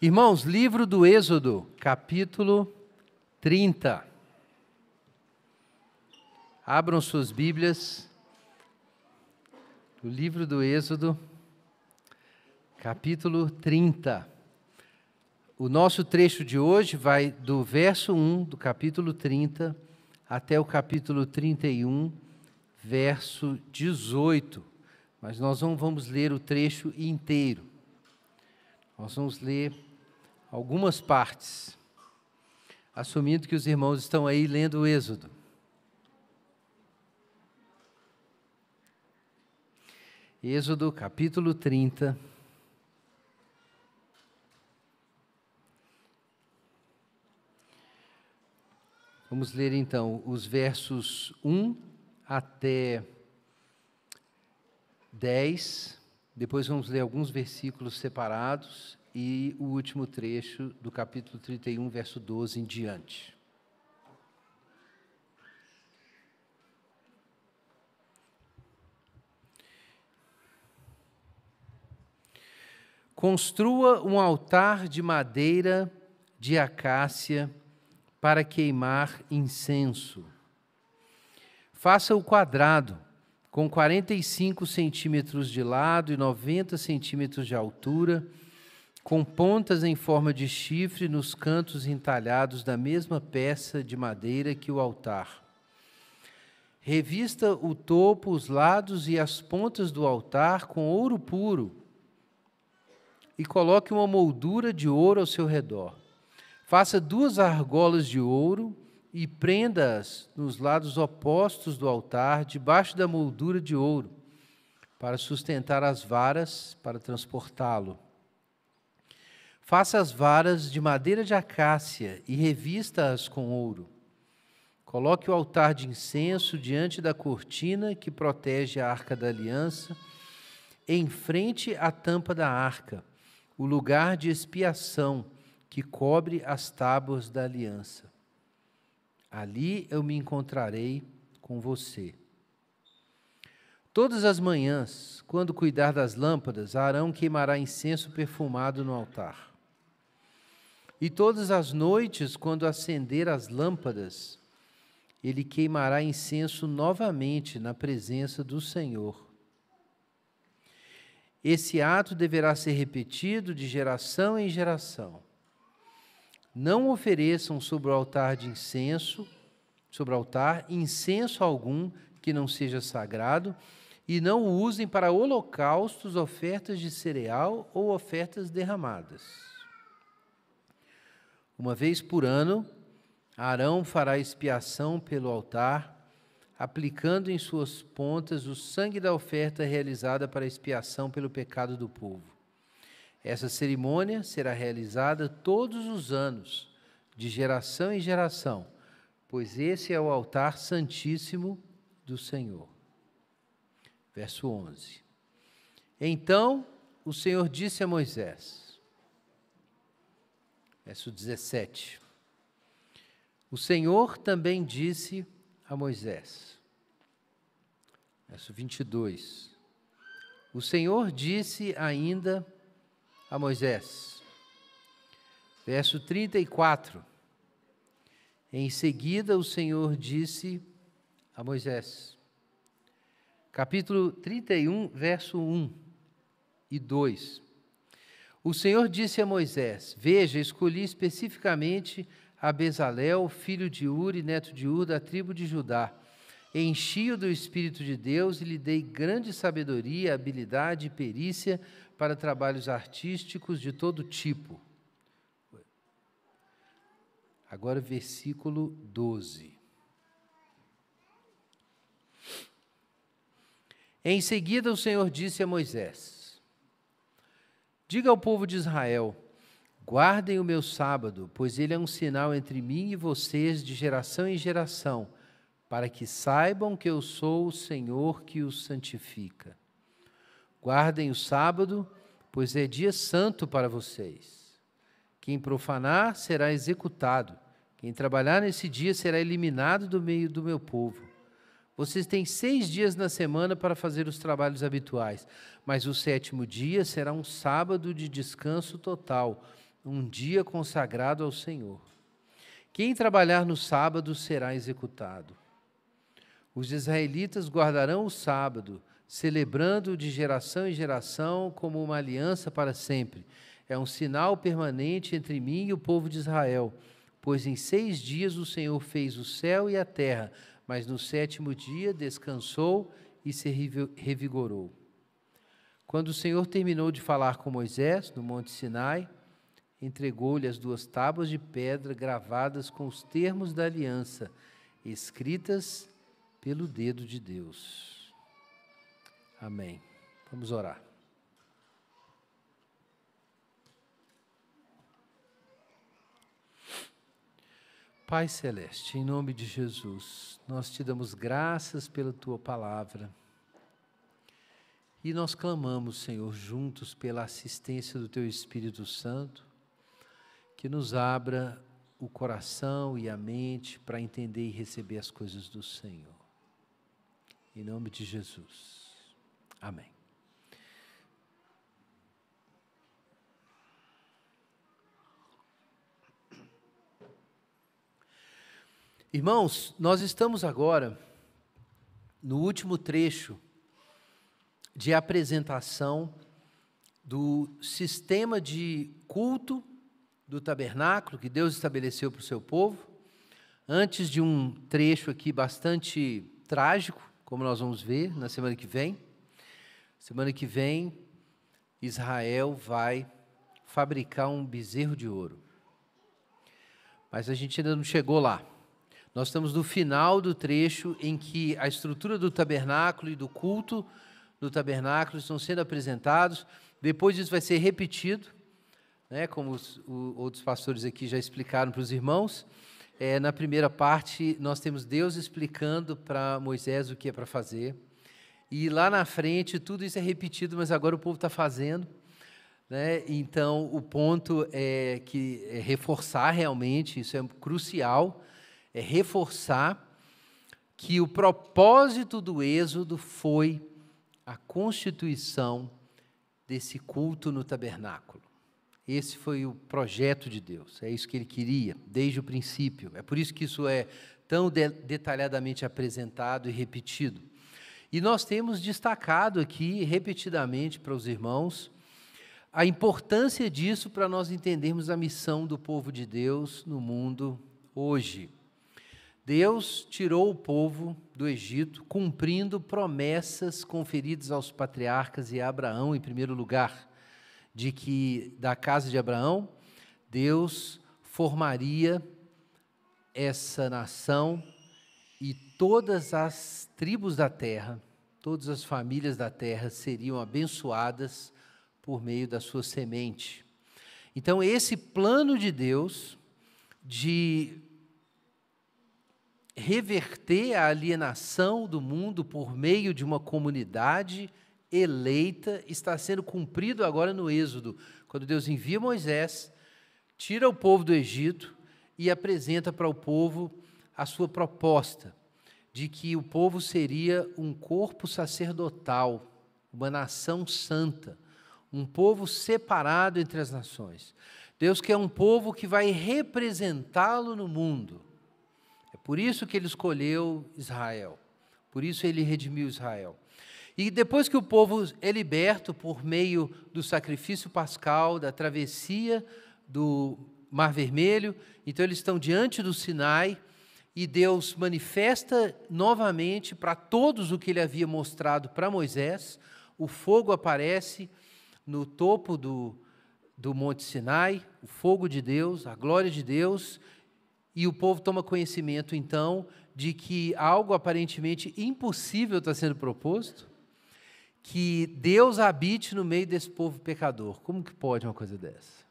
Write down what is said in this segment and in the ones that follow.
Irmãos, livro do Êxodo, capítulo 30. Abram suas Bíblias. O livro do Êxodo, capítulo 30. O nosso trecho de hoje vai do verso 1 do capítulo 30 até o capítulo 31, verso 18. Mas nós não vamos ler o trecho inteiro. Nós vamos ler algumas partes, assumindo que os irmãos estão aí lendo o Êxodo. Êxodo capítulo 30. Vamos ler então os versos 1 até 10. Depois vamos ler alguns versículos separados e o último trecho do capítulo 31, verso 12 em diante. Construa um altar de madeira de acácia para queimar incenso. Faça o quadrado, com 45 centímetros de lado e 90 centímetros de altura com pontas em forma de chifre nos cantos entalhados da mesma peça de madeira que o altar. Revista o topo, os lados e as pontas do altar com ouro puro e coloque uma moldura de ouro ao seu redor. Faça duas argolas de ouro e prenda-as nos lados opostos do altar, debaixo da moldura de ouro, para sustentar as varas para transportá-lo. Faça as varas de madeira de acácia e revista-as com ouro. Coloque o altar de incenso diante da cortina que protege a arca da aliança, em frente à tampa da arca, o lugar de expiação que cobre as tábuas da aliança. Ali eu me encontrarei com você. Todas as manhãs, quando cuidar das lâmpadas, Arão queimará incenso perfumado no altar. E todas as noites, quando acender as lâmpadas, ele queimará incenso novamente na presença do Senhor. Esse ato deverá ser repetido de geração em geração. Não ofereçam sobre o altar de incenso, sobre o altar, incenso algum que não seja sagrado, e não o usem para holocaustos, ofertas de cereal ou ofertas derramadas. Uma vez por ano, Arão fará expiação pelo altar, aplicando em suas pontas o sangue da oferta realizada para expiação pelo pecado do povo. Essa cerimônia será realizada todos os anos, de geração em geração, pois esse é o altar santíssimo do Senhor. Verso 11. Então o Senhor disse a Moisés: verso 17. O Senhor também disse a Moisés, verso 22. O Senhor disse ainda a Moisés, verso 34. Em seguida, o Senhor disse a Moisés, capítulo 31, verso 1 e 2. O Senhor disse a Moisés: Veja, escolhi especificamente a Bezalel, filho de Uri, neto de Ur, da tribo de Judá. Enchi-o do Espírito de Deus e lhe dei grande sabedoria, habilidade e perícia para trabalhos artísticos de todo tipo. Agora, versículo 12. Em seguida, o Senhor disse a Moisés: Diga ao povo de Israel: guardem o meu sábado, pois ele é um sinal entre mim e vocês de geração em geração, para que saibam que eu sou o Senhor que os santifica. Guardem o sábado, pois é dia santo para vocês. Quem profanar será executado, quem trabalhar nesse dia será eliminado do meio do meu povo. Vocês têm seis dias na semana para fazer os trabalhos habituais, mas o sétimo dia será um sábado de descanso total, um dia consagrado ao Senhor. Quem trabalhar no sábado será executado. Os israelitas guardarão o sábado, celebrando-o de geração em geração como uma aliança para sempre. É um sinal permanente entre mim e o povo de Israel, pois em seis dias o Senhor fez o céu e a terra, mas no sétimo dia descansou e se revigorou. Quando o Senhor terminou de falar com Moisés no Monte Sinai, entregou-lhe as duas tábuas de pedra gravadas com os termos da aliança, escritas pelo dedo de Deus. Amém. Vamos orar. Pai Celeste, em nome de Jesus, nós te damos graças pela tua palavra. E nós clamamos, Senhor, juntos pela assistência do teu Espírito Santo, que nos abra o coração e a mente para entender e receber as coisas do Senhor. Em nome de Jesus. Amém. Irmãos, nós estamos agora no último trecho de apresentação do sistema de culto do tabernáculo que Deus estabeleceu para o seu povo, antes de um trecho aqui bastante trágico, como nós vamos ver na semana que vem. Semana que vem, Israel vai fabricar um bezerro de ouro. Mas a gente ainda não chegou lá. Nós estamos no final do trecho em que a estrutura do tabernáculo e do culto do tabernáculo estão sendo apresentados. Depois isso vai ser repetido, né, como os, o, outros pastores aqui já explicaram para os irmãos. É, na primeira parte, nós temos Deus explicando para Moisés o que é para fazer. E lá na frente, tudo isso é repetido, mas agora o povo está fazendo. Né? Então, o ponto é que é reforçar realmente, isso é crucial, é reforçar que o propósito do Êxodo foi a constituição desse culto no tabernáculo. Esse foi o projeto de Deus, é isso que ele queria desde o princípio. É por isso que isso é tão de detalhadamente apresentado e repetido. E nós temos destacado aqui repetidamente para os irmãos a importância disso para nós entendermos a missão do povo de Deus no mundo hoje. Deus tirou o povo do Egito, cumprindo promessas conferidas aos patriarcas e a Abraão, em primeiro lugar, de que da casa de Abraão, Deus formaria essa nação e todas as tribos da terra, todas as famílias da terra seriam abençoadas por meio da sua semente. Então, esse plano de Deus de reverter a alienação do mundo por meio de uma comunidade eleita está sendo cumprido agora no Êxodo, quando Deus envia Moisés, tira o povo do Egito e apresenta para o povo a sua proposta de que o povo seria um corpo sacerdotal, uma nação santa, um povo separado entre as nações. Deus quer um povo que vai representá-lo no mundo. Por isso que ele escolheu Israel. Por isso ele redimiu Israel. E depois que o povo é liberto por meio do sacrifício pascal, da travessia do Mar Vermelho, então eles estão diante do Sinai e Deus manifesta novamente para todos o que ele havia mostrado para Moisés. O fogo aparece no topo do, do Monte Sinai, o fogo de Deus, a glória de Deus, e o povo toma conhecimento, então, de que algo aparentemente impossível está sendo proposto, que Deus habite no meio desse povo pecador. Como que pode uma coisa dessa?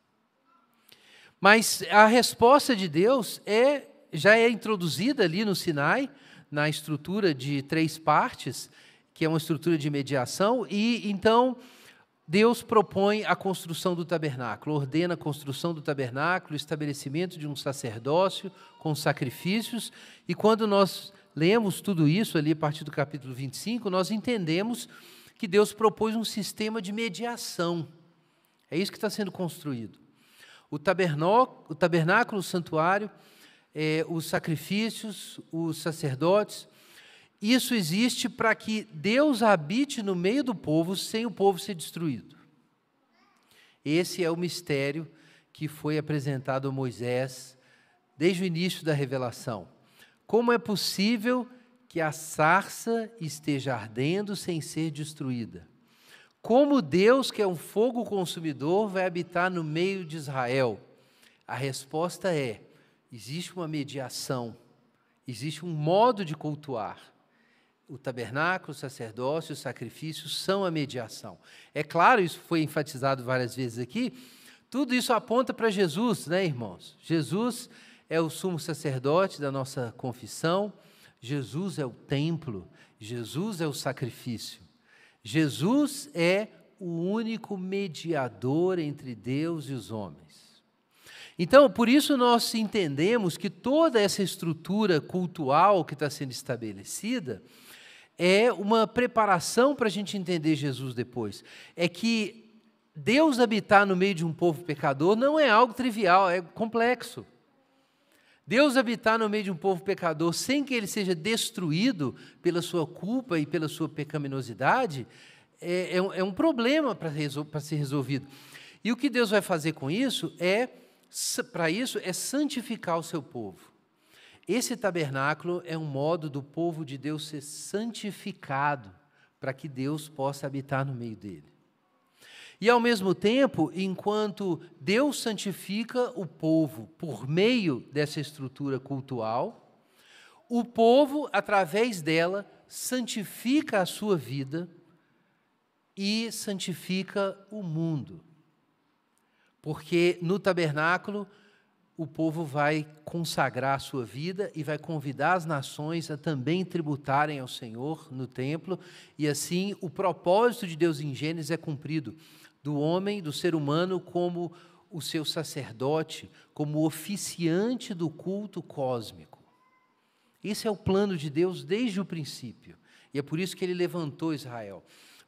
Mas a resposta de Deus é já é introduzida ali no Sinai, na estrutura de três partes, que é uma estrutura de mediação, e então Deus propõe a construção do tabernáculo, ordena a construção do tabernáculo, o estabelecimento de um sacerdócio com sacrifícios, e quando nós lemos tudo isso ali a partir do capítulo 25, nós entendemos que Deus propôs um sistema de mediação. É isso que está sendo construído. O, tabernáculo, o, tabernáculo, o santuário, é, os sacrifícios, os sacerdotes, isso existe para que Deus habite no meio do povo sem o povo ser destruído. Esse é o mistério que foi apresentado a Moisés desde o início da revelação. Como é possível que a sarça esteja ardendo sem ser destruída? Como Deus, que é um fogo consumidor, vai habitar no meio de Israel? A resposta é: existe uma mediação, existe um modo de cultuar o tabernáculo, o sacerdócio, os sacrifícios são a mediação. É claro, isso foi enfatizado várias vezes aqui. Tudo isso aponta para Jesus, né, irmãos? Jesus é o sumo sacerdote da nossa confissão, Jesus é o templo, Jesus é o sacrifício. Jesus é o único mediador entre Deus e os homens. Então, por isso nós entendemos que toda essa estrutura cultural que está sendo estabelecida, é uma preparação para a gente entender Jesus depois. É que Deus habitar no meio de um povo pecador não é algo trivial, é complexo. Deus habitar no meio de um povo pecador sem que ele seja destruído pela sua culpa e pela sua pecaminosidade é, é, um, é um, problema para resol ser resolvido. E o que Deus vai fazer com isso é, para isso, é santificar o seu povo. Esse tabernáculo é um modo do povo de Deus ser santificado para que Deus possa habitar no meio dele. E ao mesmo tempo, enquanto Deus santifica o povo por meio dessa estrutura cultural, o povo, através dela, santifica a sua vida e santifica o mundo. Porque no tabernáculo, o povo vai consagrar a sua vida e vai convidar as nações a também tributarem ao Senhor no templo, e assim o propósito de Deus em Gênesis é cumprido, do homem, do ser humano como o seu sacerdote, como oficiante do culto cósmico. Esse é o plano de Deus desde o princípio, e é por isso que ele levantou Israel,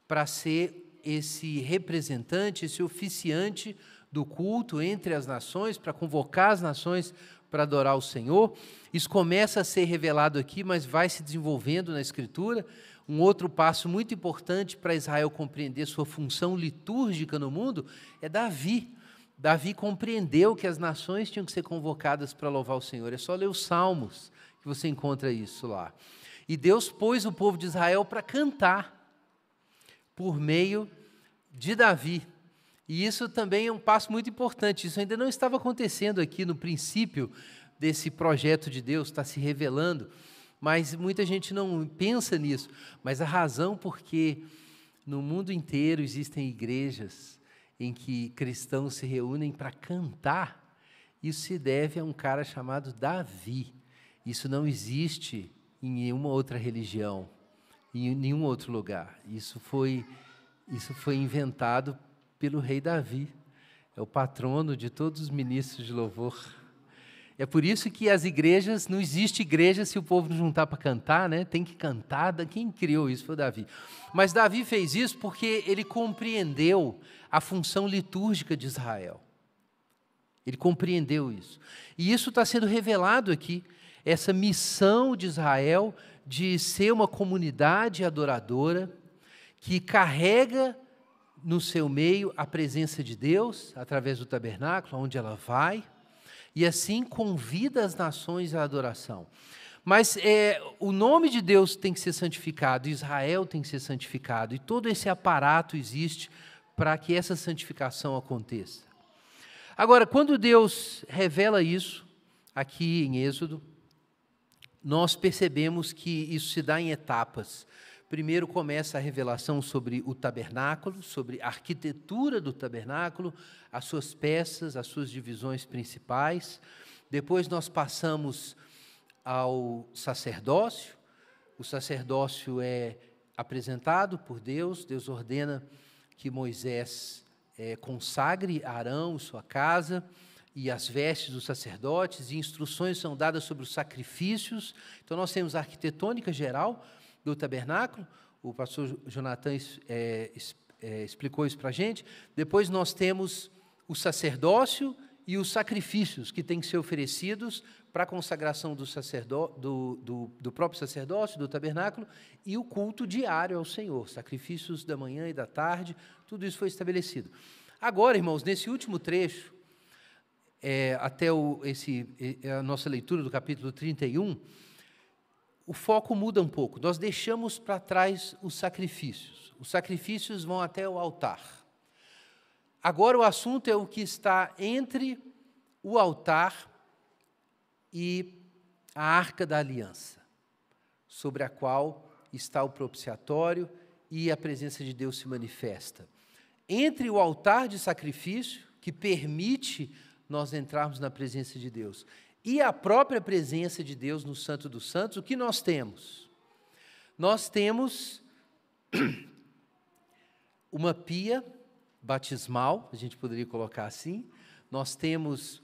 para ser esse representante, esse oficiante do culto entre as nações, para convocar as nações para adorar o Senhor. Isso começa a ser revelado aqui, mas vai se desenvolvendo na Escritura. Um outro passo muito importante para Israel compreender sua função litúrgica no mundo é Davi. Davi compreendeu que as nações tinham que ser convocadas para louvar o Senhor. É só ler os Salmos que você encontra isso lá. E Deus pôs o povo de Israel para cantar por meio de Davi. E isso também é um passo muito importante. Isso ainda não estava acontecendo aqui no princípio desse projeto de Deus, está se revelando, mas muita gente não pensa nisso. Mas a razão porque no mundo inteiro existem igrejas em que cristãos se reúnem para cantar, isso se deve a um cara chamado Davi. Isso não existe em nenhuma outra religião, em nenhum outro lugar. Isso foi, isso foi inventado pelo rei Davi. É o patrono de todos os ministros de louvor. É por isso que as igrejas, não existe igreja se o povo não juntar para cantar, né? Tem que cantar. Quem criou isso foi Davi. Mas Davi fez isso porque ele compreendeu a função litúrgica de Israel. Ele compreendeu isso. E isso está sendo revelado aqui, essa missão de Israel de ser uma comunidade adoradora que carrega no seu meio a presença de Deus, através do tabernáculo, onde ela vai, e assim convida as nações à adoração. Mas é, o nome de Deus tem que ser santificado, Israel tem que ser santificado, e todo esse aparato existe para que essa santificação aconteça. Agora, quando Deus revela isso, aqui em Êxodo, nós percebemos que isso se dá em etapas. Primeiro começa a revelação sobre o tabernáculo, sobre a arquitetura do tabernáculo, as suas peças, as suas divisões principais. Depois nós passamos ao sacerdócio. O sacerdócio é apresentado por Deus, Deus ordena que Moisés é, consagre Arão, sua casa, e as vestes dos sacerdotes, e instruções são dadas sobre os sacrifícios. Então, nós temos a arquitetônica geral, do tabernáculo. O pastor Jonathan é, é, explicou isso para a gente. Depois nós temos o sacerdócio e os sacrifícios que têm que ser oferecidos para a consagração do, do, do, do, próprio sacerdócio, do tabernáculo, e o culto diário ao Senhor, sacrifícios da manhã e da tarde, tudo isso foi estabelecido. Agora, irmãos, nesse último trecho, é, até o, esse, a nossa leitura do capítulo 31, o foco muda um pouco. Nós deixamos para trás os sacrifícios. Os sacrifícios vão até o altar. Agora o assunto é o que está entre o altar e a arca da aliança, sobre a qual está o propiciatório e a presença de Deus se manifesta. Entre o altar de sacrifício, que permite nós entrarmos na presença de Deus, e a própria presença de Deus no Santo dos Santos, o que nós temos? Nós temos uma pia batismal, a gente poderia colocar assim, nós temos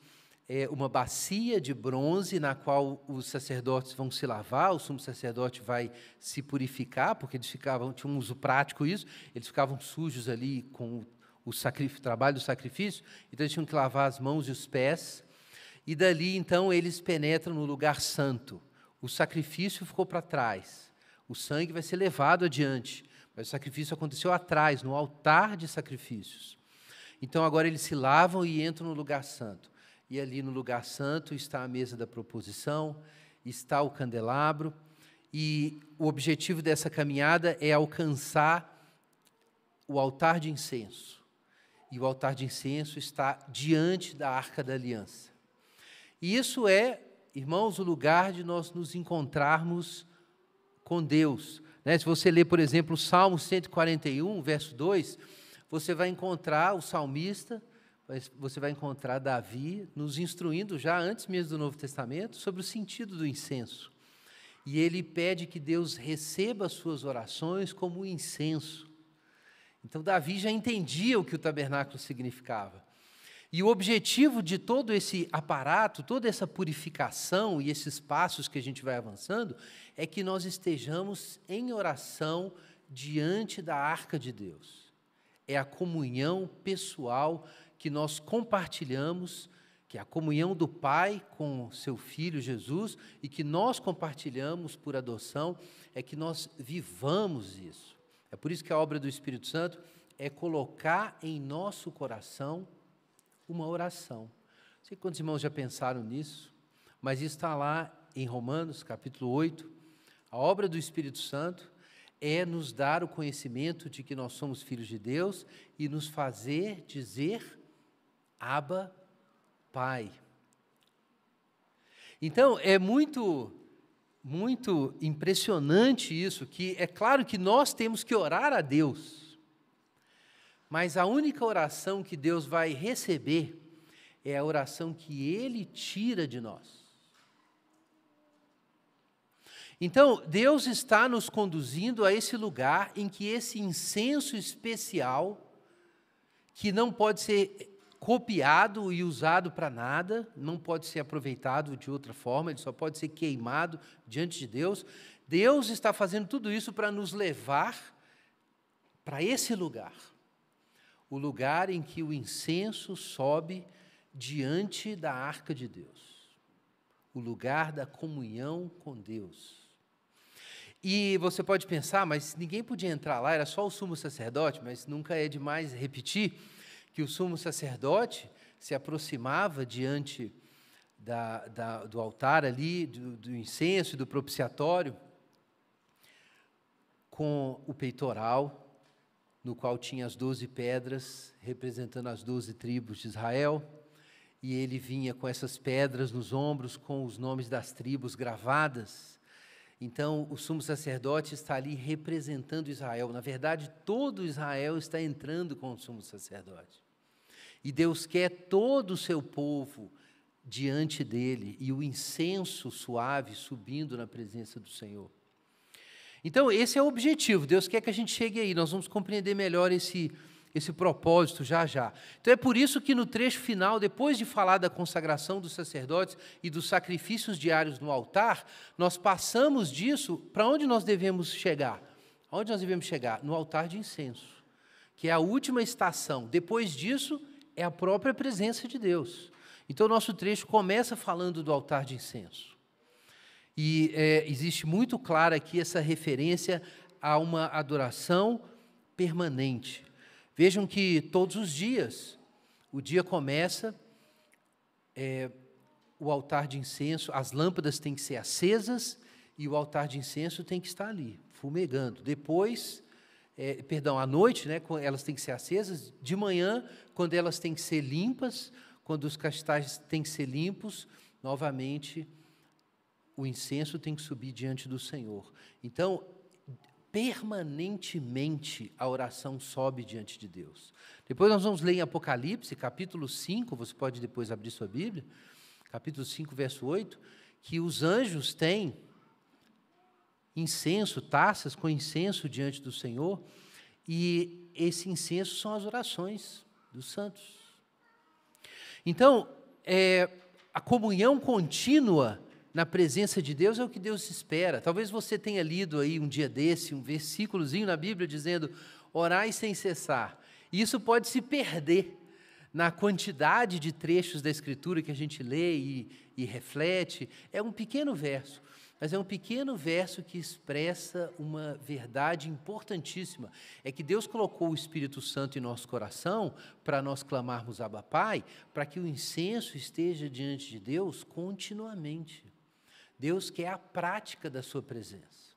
é, uma bacia de bronze na qual os sacerdotes vão se lavar, o sumo sacerdote vai se purificar, porque eles ficavam, tinha um uso prático isso, eles ficavam sujos ali com o, o trabalho do sacrifício, então eles tinham que lavar as mãos e os pés, e dali então eles penetram no lugar santo. O sacrifício ficou para trás. O sangue vai ser levado adiante. Mas o sacrifício aconteceu atrás, no altar de sacrifícios. Então agora eles se lavam e entram no lugar santo. E ali no lugar santo está a mesa da proposição, está o candelabro. E o objetivo dessa caminhada é alcançar o altar de incenso. E o altar de incenso está diante da arca da aliança. E isso é, irmãos, o lugar de nós nos encontrarmos com Deus. Né? Se você ler, por exemplo, o Salmo 141, verso 2, você vai encontrar o salmista, você vai encontrar Davi nos instruindo já antes mesmo do Novo Testamento sobre o sentido do incenso. E ele pede que Deus receba as suas orações como incenso. Então Davi já entendia o que o tabernáculo significava. E o objetivo de todo esse aparato, toda essa purificação e esses passos que a gente vai avançando, é que nós estejamos em oração diante da arca de Deus. É a comunhão pessoal que nós compartilhamos, que é a comunhão do Pai com seu Filho Jesus e que nós compartilhamos por adoção, é que nós vivamos isso. É por isso que a obra do Espírito Santo é colocar em nosso coração uma oração. Não sei quantos irmãos já pensaram nisso, mas isso está lá em Romanos, capítulo 8. A obra do Espírito Santo é nos dar o conhecimento de que nós somos filhos de Deus e nos fazer dizer Abba, Pai. Então, é muito muito impressionante isso, que é claro que nós temos que orar a Deus. Mas a única oração que Deus vai receber é a oração que Ele tira de nós. Então, Deus está nos conduzindo a esse lugar em que esse incenso especial, que não pode ser copiado e usado para nada, não pode ser aproveitado de outra forma, ele só pode ser queimado diante de Deus. Deus está fazendo tudo isso para nos levar para esse lugar o lugar em que o incenso sobe diante da arca de Deus, o lugar da comunhão com Deus. E você pode pensar, mas ninguém podia entrar lá, era só o sumo sacerdote, mas nunca é demais repetir que o sumo sacerdote se aproximava diante da, da, do altar ali, do, do incenso e do propiciatório, com o peitoral no qual tinha as doze pedras representando as doze tribos de Israel. E ele vinha com essas pedras nos ombros, com os nomes das tribos gravadas. Então, o sumo sacerdote está ali representando Israel. Na verdade, todo Israel está entrando com o sumo sacerdote. E Deus quer todo o seu povo diante dele e o incenso suave subindo na presença do Senhor. Então, esse é o objetivo. Deus quer que a gente chegue aí. Nós vamos compreender melhor esse, esse propósito já já. Então, é por isso que no trecho final, depois de falar da consagração dos sacerdotes e dos sacrifícios diários no altar, nós passamos disso para onde nós devemos chegar. Onde nós devemos chegar? No altar de incenso, que é a última estação. Depois disso, é a própria presença de Deus. Então, nosso trecho começa falando do altar de incenso. E é, existe muito clara aqui essa referência a uma adoração permanente. Vejam que todos os dias, o dia começa, é, o altar de incenso, as lâmpadas têm que ser acesas e o altar de incenso tem que estar ali, fumegando. Depois, é, perdão, à noite, né, elas têm que ser acesas, de manhã, quando elas têm que ser limpas, quando os castais têm que ser limpos, novamente o incenso tem que subir diante do Senhor. Então, permanentemente a oração sobe diante de Deus. Depois nós vamos ler em Apocalipse, capítulo 5, você pode depois abrir sua Bíblia, capítulo 5, verso 8, que os anjos têm incenso, taças com incenso diante do Senhor, e esse incenso são as orações dos santos. Então, é, a comunhão contínua na presença de Deus é o que Deus espera. Talvez você tenha lido aí um dia desse, um versículozinho na Bíblia dizendo: orai sem cessar. E isso pode se perder na quantidade de trechos da Escritura que a gente lê e, e reflete. É um pequeno verso, mas é um pequeno verso que expressa uma verdade importantíssima. É que Deus colocou o Espírito Santo em nosso coração para nós clamarmos Abba Pai, para que o incenso esteja diante de Deus continuamente. Deus quer a prática da sua presença.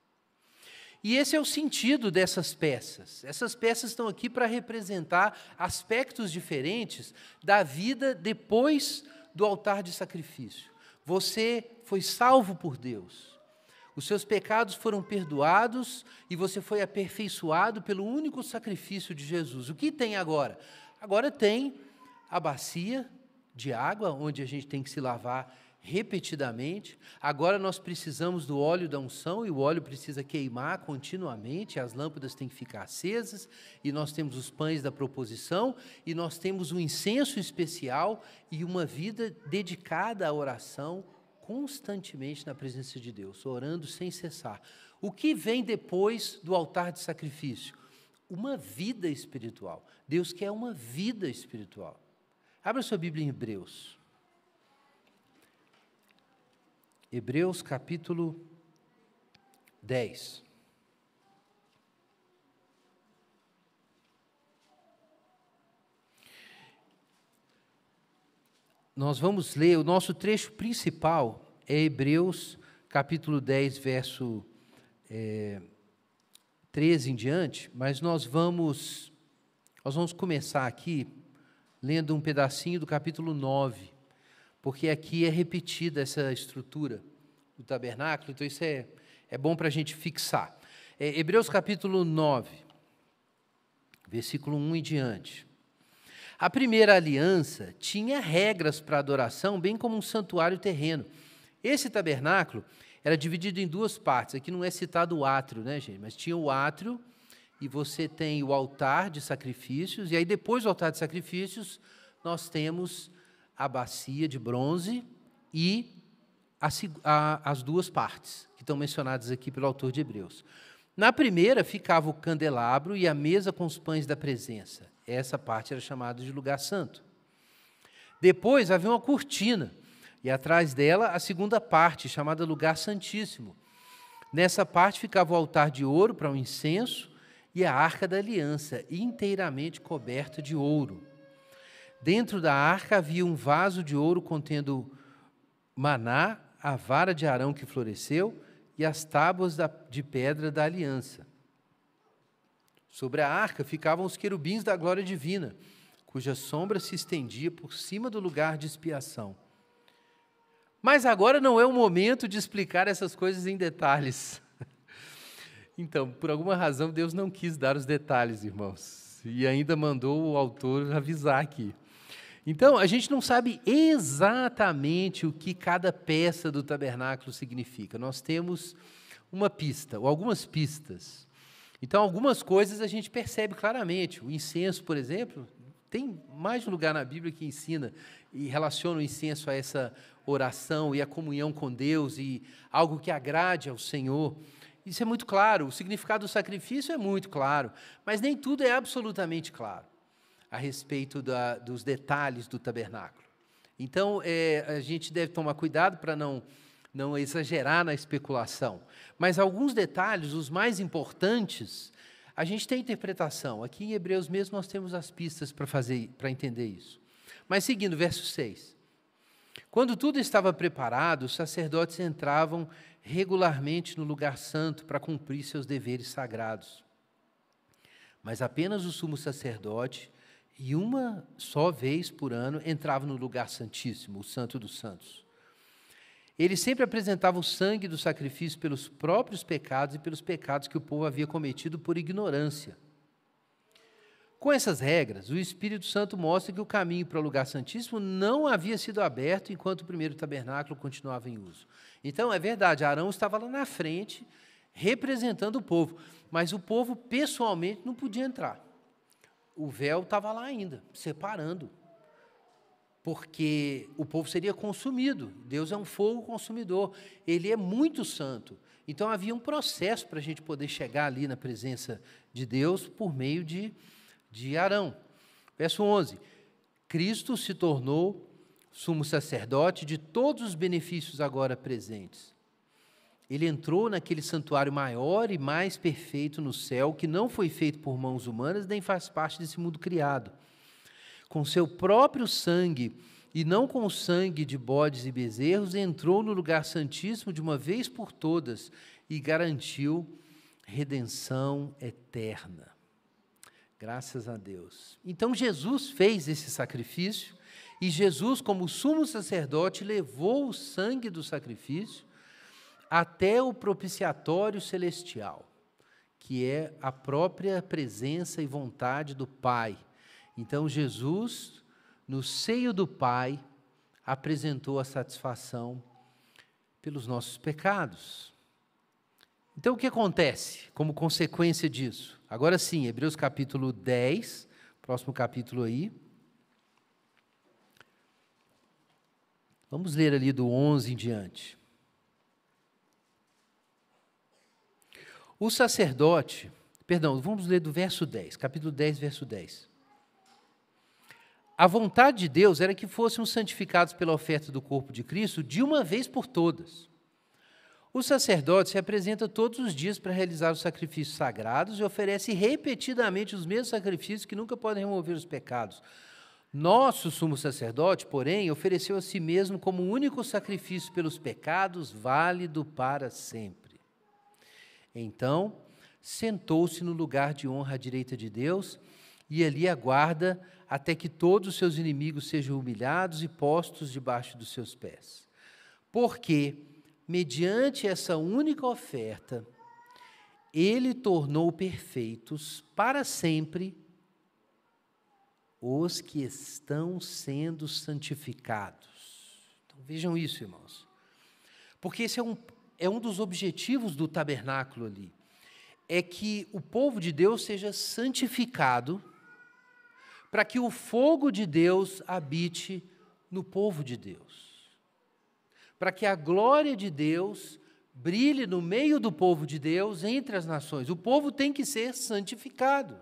E esse é o sentido dessas peças. Essas peças estão aqui para representar aspectos diferentes da vida depois do altar de sacrifício. Você foi salvo por Deus. Os seus pecados foram perdoados e você foi aperfeiçoado pelo único sacrifício de Jesus. O que tem agora? Agora tem a bacia de água onde a gente tem que se lavar repetidamente. Agora nós precisamos do óleo da unção e o óleo precisa queimar continuamente, as lâmpadas têm que ficar acesas e nós temos os pães da proposição e nós temos um incenso especial e uma vida dedicada à oração constantemente na presença de Deus, orando sem cessar. O que vem depois do altar de sacrifício? Uma vida espiritual. Deus quer uma vida espiritual. Abra sua Bíblia em Hebreus. Hebreus capítulo 10. Nós vamos ler, o nosso trecho principal é Hebreus capítulo 10, verso é, 13 em diante, mas nós vamos, nós vamos começar aqui lendo um pedacinho do capítulo 9 porque aqui é repetida essa estrutura do tabernáculo, então isso é, é bom para a gente fixar. É, Hebreus capítulo 9, versículo 1 em diante. A primeira aliança tinha regras para adoração, bem como um santuário terreno. Esse tabernáculo era dividido em duas partes. Aqui não é citado o átrio, né, gente? Mas tinha o átrio e você tem o altar de sacrifícios, e aí depois do altar de sacrifícios nós temos a bacia de bronze e a, a, as duas partes, que estão mencionadas aqui pelo autor de Hebreus. Na primeira ficava o candelabro e a mesa com os pães da presença. Essa parte era chamada de lugar santo. Depois havia uma cortina, e atrás dela a segunda parte, chamada lugar santíssimo. Nessa parte ficava o altar de ouro para o um incenso e a arca da aliança, inteiramente coberta de ouro. Dentro da arca havia um vaso de ouro contendo maná, a vara de Arão que floresceu e as tábuas de pedra da aliança. Sobre a arca ficavam os querubins da glória divina, cuja sombra se estendia por cima do lugar de expiação. Mas agora não é o momento de explicar essas coisas em detalhes. Então, por alguma razão, Deus não quis dar os detalhes, irmãos, e ainda mandou o autor avisar aqui. Então, a gente não sabe exatamente o que cada peça do tabernáculo significa. Nós temos uma pista, ou algumas pistas. Então, algumas coisas a gente percebe claramente. O incenso, por exemplo, tem mais um lugar na Bíblia que ensina e relaciona o incenso a essa oração e a comunhão com Deus e algo que agrade ao Senhor. Isso é muito claro. O significado do sacrifício é muito claro, mas nem tudo é absolutamente claro a respeito da, dos detalhes do tabernáculo. Então, é, a gente deve tomar cuidado para não, não exagerar na especulação. Mas alguns detalhes, os mais importantes, a gente tem interpretação. Aqui em Hebreus mesmo nós temos as pistas para fazer, para entender isso. Mas seguindo, verso 6. Quando tudo estava preparado, os sacerdotes entravam regularmente no lugar santo para cumprir seus deveres sagrados. Mas apenas o sumo sacerdote e uma só vez por ano entrava no lugar santíssimo, o Santo dos Santos. Ele sempre apresentava o sangue do sacrifício pelos próprios pecados e pelos pecados que o povo havia cometido por ignorância. Com essas regras, o Espírito Santo mostra que o caminho para o lugar santíssimo não havia sido aberto enquanto o primeiro tabernáculo continuava em uso. Então, é verdade, Arão estava lá na frente, representando o povo, mas o povo pessoalmente não podia entrar o véu estava lá ainda, separando. Porque o povo seria consumido. Deus é um fogo consumidor. Ele é muito santo. Então havia um processo para a gente poder chegar ali na presença de Deus por meio de, de Arão. Verso 11: Cristo se tornou sumo sacerdote de todos os benefícios agora presentes. Ele entrou naquele santuário maior e mais perfeito no céu, que não foi feito por mãos humanas nem faz parte desse mundo criado. Com seu próprio sangue, e não com o sangue de bodes e bezerros, entrou no lugar santíssimo de uma vez por todas e garantiu redenção eterna. Graças a Deus. Então Jesus fez esse sacrifício e Jesus, como sumo sacerdote, levou o sangue do sacrifício até o propiciatório celestial, que é a própria presença e vontade do Pai. Então, Jesus, no seio do Pai, apresentou a satisfação pelos nossos pecados. Então, o que acontece como consequência disso? Agora sim, Hebreus capítulo 10, próximo capítulo aí. Vamos ler ali do 11 em diante. O sacerdote, perdão, vamos ler do verso 10, capítulo 10, verso 10. A vontade de Deus era que fossem santificados pela oferta do corpo de Cristo de uma vez por todas. O sacerdote se apresenta todos os dias para realizar os sacrifícios sagrados e oferece repetidamente os mesmos sacrifícios que nunca podem remover os pecados. Nosso sumo sacerdote, porém, ofereceu a si mesmo como único sacrifício pelos pecados, válido para sempre. Então, sentou-se no lugar de honra à direita de Deus e ali aguarda até que todos os seus inimigos sejam humilhados e postos debaixo dos seus pés. Porque, mediante essa única oferta, ele tornou perfeitos para sempre os que estão sendo santificados. Então, vejam isso, irmãos. Porque esse é um é um dos objetivos do tabernáculo ali. É que o povo de Deus seja santificado para que o fogo de Deus habite no povo de Deus. Para que a glória de Deus brilhe no meio do povo de Deus entre as nações. O povo tem que ser santificado.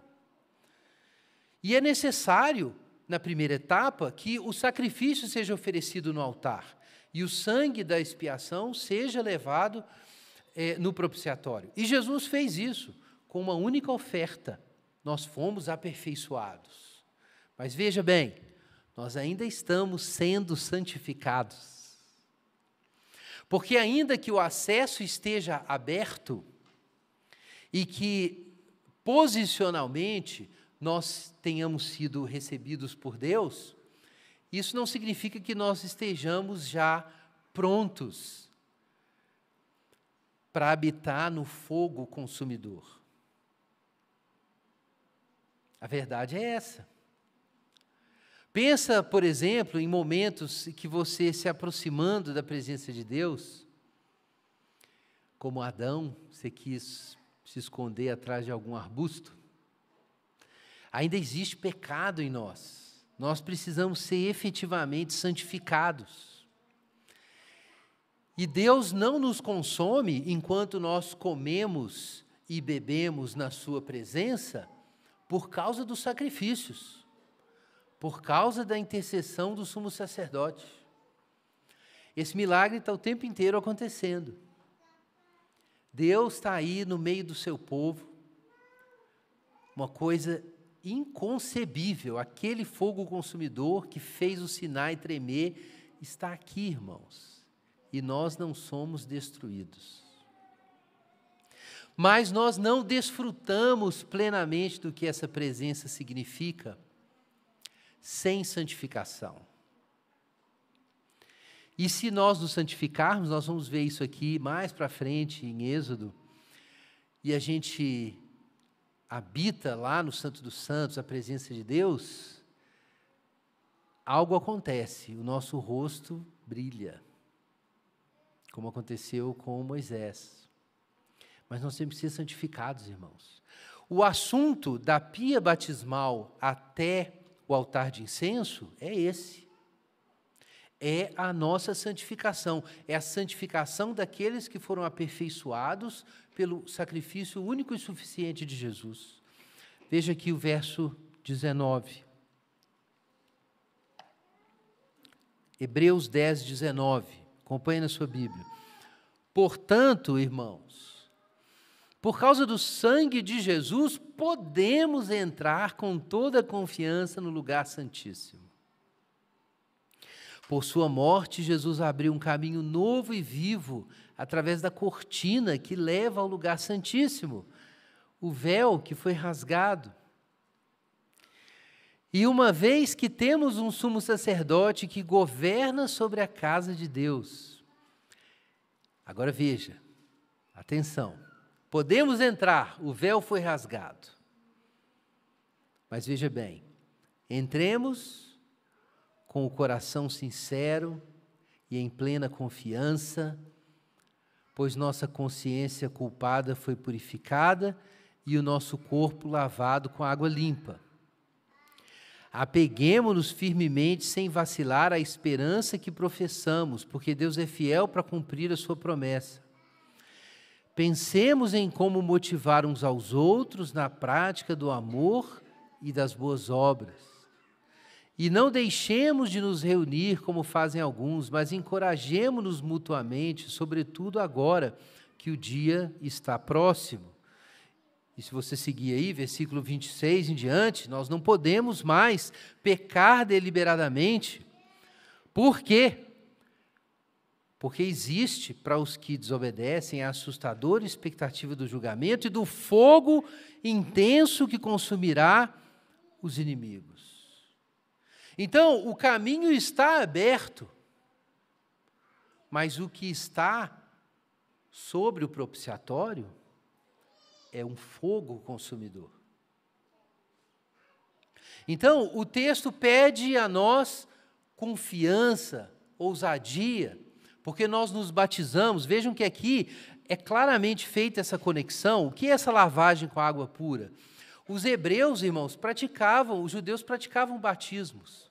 E é necessário, na primeira etapa, que o sacrifício seja oferecido no altar e o sangue da expiação seja levado é, no propiciatório. E Jesus fez isso com uma única oferta. Nós fomos aperfeiçoados. Mas veja bem, nós ainda estamos sendo santificados. Porque, ainda que o acesso esteja aberto e que posicionalmente nós tenhamos sido recebidos por Deus, isso não significa que nós estejamos já prontos para habitar no fogo consumidor. A verdade é essa. Pensa, por exemplo, em momentos que você se aproximando da presença de Deus, como Adão, você quis se esconder atrás de algum arbusto. Ainda existe pecado em nós. Nós precisamos ser efetivamente santificados. E Deus não nos consome enquanto nós comemos e bebemos na Sua presença por causa dos sacrifícios, por causa da intercessão do sumo sacerdote. Esse milagre está o tempo inteiro acontecendo. Deus está aí no meio do seu povo, uma coisa inconcebível. Aquele fogo consumidor que fez o Sinai tremer está aqui, irmãos, e nós não somos destruídos. Mas nós não desfrutamos plenamente do que essa presença significa sem santificação. E se nós nos santificarmos, nós vamos ver isso aqui mais para frente em Êxodo, e a gente habita lá no Santo dos Santos, a presença de Deus, algo acontece, o nosso rosto brilha, como aconteceu com Moisés. Mas nós temos que ser santificados, irmãos. O assunto da pia batismal até o altar de incenso é esse. É a nossa santificação, é a santificação daqueles que foram aperfeiçoados pelo sacrifício único e suficiente de Jesus. Veja aqui o verso 19. Hebreus 10, 19. Acompanhe na sua Bíblia. Portanto, irmãos, por causa do sangue de Jesus, podemos entrar com toda confiança no lugar santíssimo por sua morte, Jesus abriu um caminho novo e vivo através da cortina que leva ao lugar santíssimo, o véu que foi rasgado. E uma vez que temos um sumo sacerdote que governa sobre a casa de Deus, agora veja, atenção, podemos entrar, o véu foi rasgado. Mas veja bem, entremos com o coração sincero e em plena confiança, pois nossa consciência culpada foi purificada e o nosso corpo lavado com água limpa. Apeguemos-nos firmemente, sem vacilar, à esperança que professamos, porque Deus é fiel para cumprir a sua promessa. Pensemos em como motivar uns aos outros na prática do amor e das boas obras e não deixemos de nos reunir como fazem alguns, mas encorajemos nos mutuamente, sobretudo agora que o dia está próximo. E se você seguir aí, versículo 26 em diante, nós não podemos mais pecar deliberadamente. Por quê? Porque existe, para os que desobedecem, a assustadora expectativa do julgamento e do fogo intenso que consumirá os inimigos. Então, o caminho está aberto, mas o que está sobre o propiciatório é um fogo consumidor. Então, o texto pede a nós confiança, ousadia, porque nós nos batizamos. Vejam que aqui é claramente feita essa conexão. O que é essa lavagem com a água pura? Os hebreus, irmãos, praticavam, os judeus praticavam batismos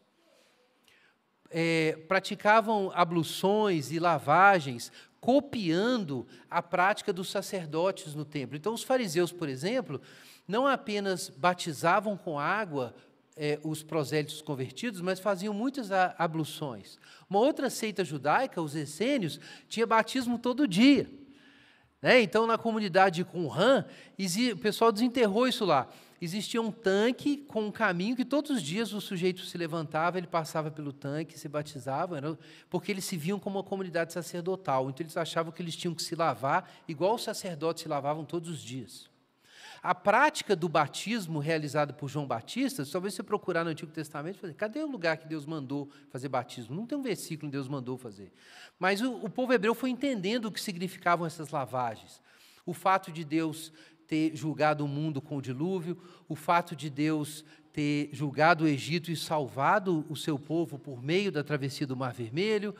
é, praticavam abluções e lavagens, copiando a prática dos sacerdotes no templo. Então, os fariseus, por exemplo, não apenas batizavam com água é, os prosélitos convertidos, mas faziam muitas abluções. Uma outra seita judaica, os essênios, tinha batismo todo dia. Né? Então, na comunidade de Qumran, o pessoal desenterrou isso lá existia um tanque com um caminho que todos os dias o sujeito se levantava, ele passava pelo tanque, se batizava, porque eles se viam como uma comunidade sacerdotal. Então eles achavam que eles tinham que se lavar, igual os sacerdotes se lavavam todos os dias. A prática do batismo realizada por João Batista, talvez você procurar no Antigo Testamento, fazer, cadê o lugar que Deus mandou fazer batismo? Não tem um versículo que Deus mandou fazer. Mas o, o povo hebreu foi entendendo o que significavam essas lavagens. O fato de Deus ter julgado o mundo com o dilúvio, o fato de Deus ter julgado o Egito e salvado o seu povo por meio da travessia do Mar Vermelho,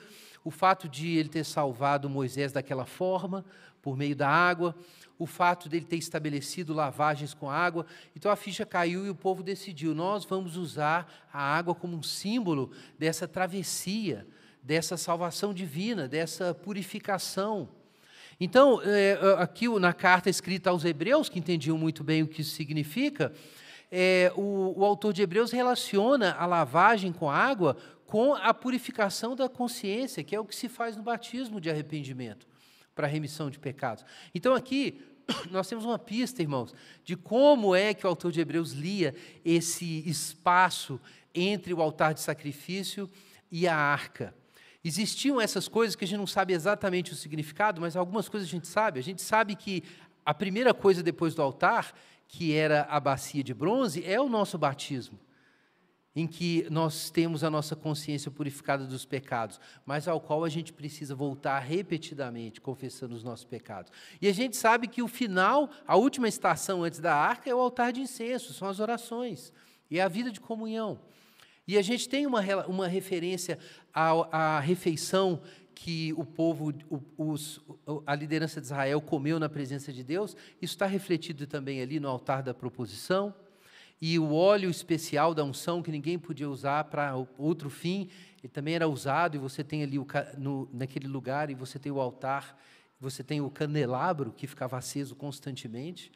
o fato de ele ter salvado Moisés daquela forma, por meio da água, o fato dele ter estabelecido lavagens com água. Então a ficha caiu e o povo decidiu: nós vamos usar a água como um símbolo dessa travessia, dessa salvação divina, dessa purificação. Então, é, aqui na carta escrita aos Hebreus, que entendiam muito bem o que isso significa, é, o, o, autor de Hebreus relaciona a lavagem com água com a purificação da consciência, que é o que se faz no batismo de arrependimento, para remissão de pecados. Então aqui nós temos uma pista, irmãos, de como é que o autor de Hebreus lia esse espaço entre o altar de sacrifício e a arca. Existiam essas coisas que a gente não sabe exatamente o significado, mas algumas coisas a gente sabe. A gente sabe que a primeira coisa depois do altar, que era a bacia de bronze, é o nosso batismo, em que nós temos a nossa consciência purificada dos pecados, mas ao qual a gente precisa voltar repetidamente, confessando os nossos pecados. E a gente sabe que o final, a última estação antes da arca, é o altar de incenso, são as orações, e é a vida de comunhão. E a gente tem uma, uma referência à, à refeição que o povo, os, a liderança de Israel comeu na presença de Deus, isso está refletido também ali no altar da proposição. E o óleo especial da unção, que ninguém podia usar para outro fim, ele também era usado, e você tem ali o, no, naquele lugar, e você tem o altar, você tem o candelabro que ficava aceso constantemente.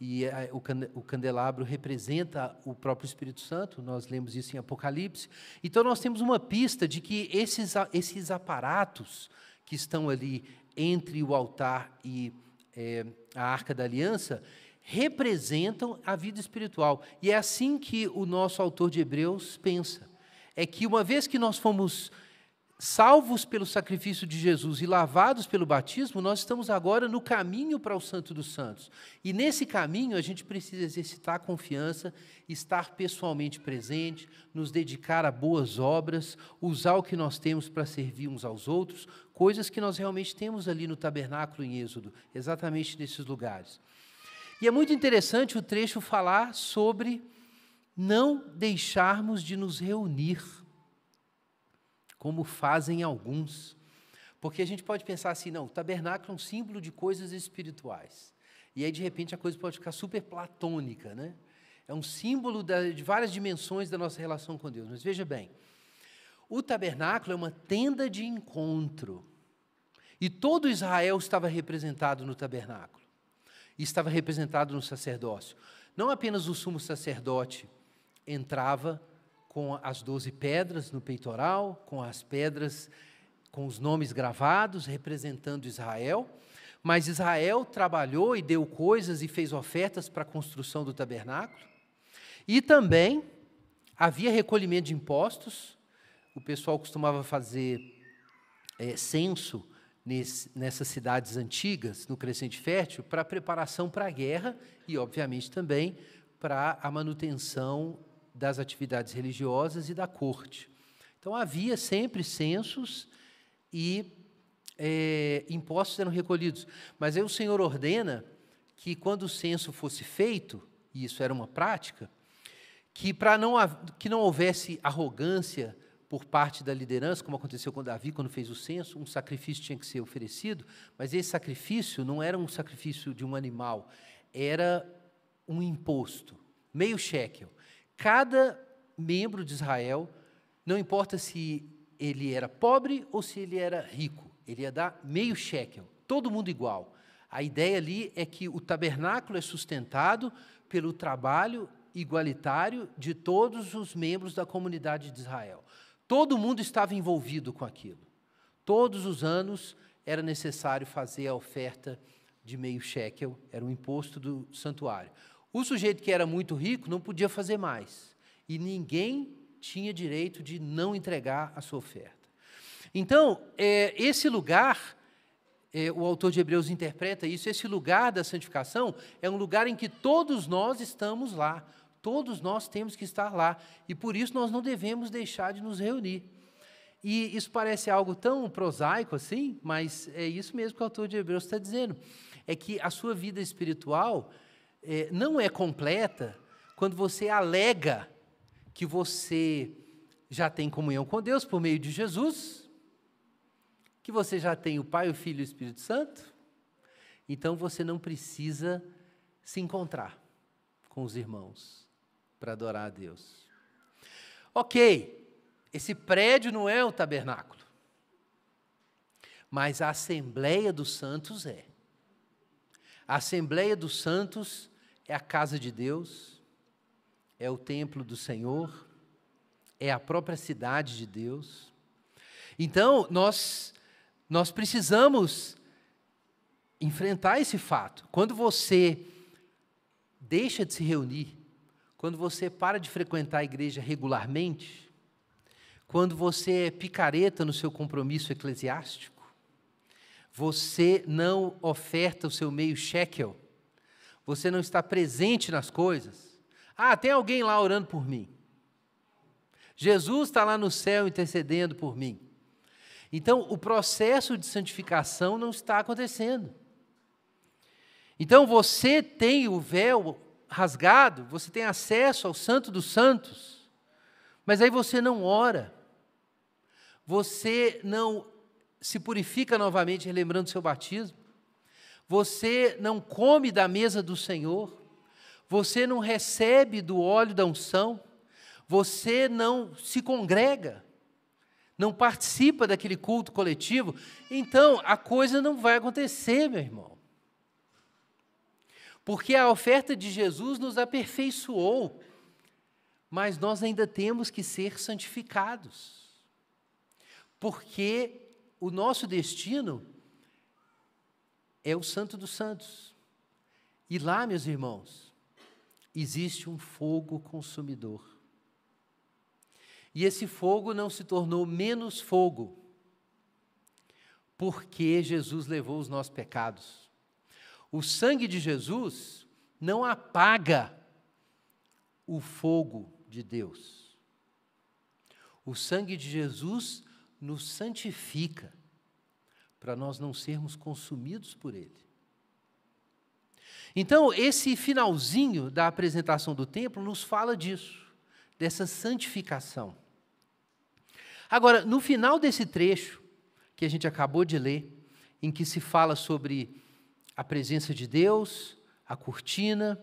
E eh, o, o candelabro representa o próprio Espírito Santo, nós lemos isso em Apocalipse. Então, nós temos uma pista de que esses, esses aparatos que estão ali entre o altar e é, a arca da aliança representam a vida espiritual. E é assim que o nosso autor de Hebreus pensa. É que uma vez que nós fomos salvos pelo sacrifício de Jesus e lavados pelo batismo, nós estamos agora no caminho para o Santo dos Santos. E nesse caminho a gente precisa exercitar a confiança, estar pessoalmente presente, nos dedicar a boas obras, usar o que nós temos para servir uns aos outros, coisas que nós realmente temos ali no tabernáculo em Êxodo, exatamente nesses lugares. E é muito interessante o trecho falar sobre não deixarmos de nos reunir como fazem alguns. Porque a gente pode pensar assim, não, o tabernáculo é um símbolo de coisas espirituais. E aí, de repente, a coisa pode ficar super platônica, né? É um símbolo de várias dimensões da nossa relação com Deus. Mas veja bem, o tabernáculo é uma tenda de encontro. E todo Israel estava representado no tabernáculo. E estava representado no sacerdócio. Não apenas o sumo sacerdote entrava com as doze pedras no peitoral, com as pedras com os nomes gravados, representando Israel. Mas Israel trabalhou e deu coisas e fez ofertas para a construção do tabernáculo. E também havia recolhimento de impostos. O pessoal costumava fazer é, censo nesse, nessas cidades antigas, no Crescente Fértil, para preparação para a guerra e, obviamente, também para a manutenção das atividades religiosas e da corte. Então havia sempre censos e é, impostos eram recolhidos. Mas aí o Senhor ordena que quando o censo fosse feito, e isso era uma prática, que para não que não houvesse arrogância por parte da liderança, como aconteceu com Davi quando fez o censo, um sacrifício tinha que ser oferecido, mas esse sacrifício não era um sacrifício de um animal, era um imposto, meio shekel. Cada membro de Israel, não importa se ele era pobre ou se ele era rico, ele ia dar meio shekel, todo mundo igual. A ideia ali é que o tabernáculo é sustentado pelo trabalho igualitário de todos os membros da comunidade de Israel. Todo mundo estava envolvido com aquilo. Todos os anos era necessário fazer a oferta de meio shekel, era o imposto do santuário. O sujeito que era muito rico não podia fazer mais. E ninguém tinha direito de não entregar a sua oferta. Então, é, esse lugar, é, o autor de Hebreus interpreta isso, esse lugar da santificação é um lugar em que todos nós estamos lá. Todos nós temos que estar lá. E por isso nós não devemos deixar de nos reunir. E isso parece algo tão prosaico assim, mas é isso mesmo que o autor de Hebreus está dizendo. É que a sua vida espiritual é, não é completa quando você alega que você já tem comunhão com Deus por meio de Jesus, que você já tem o Pai, o Filho e o Espírito Santo, então você não precisa se encontrar com os irmãos para adorar a Deus. Ok, esse prédio não é o tabernáculo, mas a Assembleia dos Santos é. A Assembleia dos Santos é a casa de Deus, é o templo do Senhor, é a própria cidade de Deus. Então, nós, nós precisamos enfrentar esse fato. Quando você deixa de se reunir, quando você para de frequentar a igreja regularmente, quando você é picareta no seu compromisso eclesiástico, você não oferta o seu meio shekel você não está presente nas coisas. Ah, tem alguém lá orando por mim. Jesus está lá no céu intercedendo por mim. Então, o processo de santificação não está acontecendo. Então, você tem o véu rasgado, você tem acesso ao Santo dos Santos, mas aí você não ora, você não se purifica novamente relembrando seu batismo, você não come da mesa do Senhor? Você não recebe do óleo da unção? Você não se congrega? Não participa daquele culto coletivo? Então, a coisa não vai acontecer, meu irmão. Porque a oferta de Jesus nos aperfeiçoou, mas nós ainda temos que ser santificados. Porque o nosso destino é o Santo dos Santos. E lá, meus irmãos, existe um fogo consumidor. E esse fogo não se tornou menos fogo, porque Jesus levou os nossos pecados. O sangue de Jesus não apaga o fogo de Deus. O sangue de Jesus nos santifica para nós não sermos consumidos por ele. Então, esse finalzinho da apresentação do templo nos fala disso, dessa santificação. Agora, no final desse trecho que a gente acabou de ler, em que se fala sobre a presença de Deus, a cortina,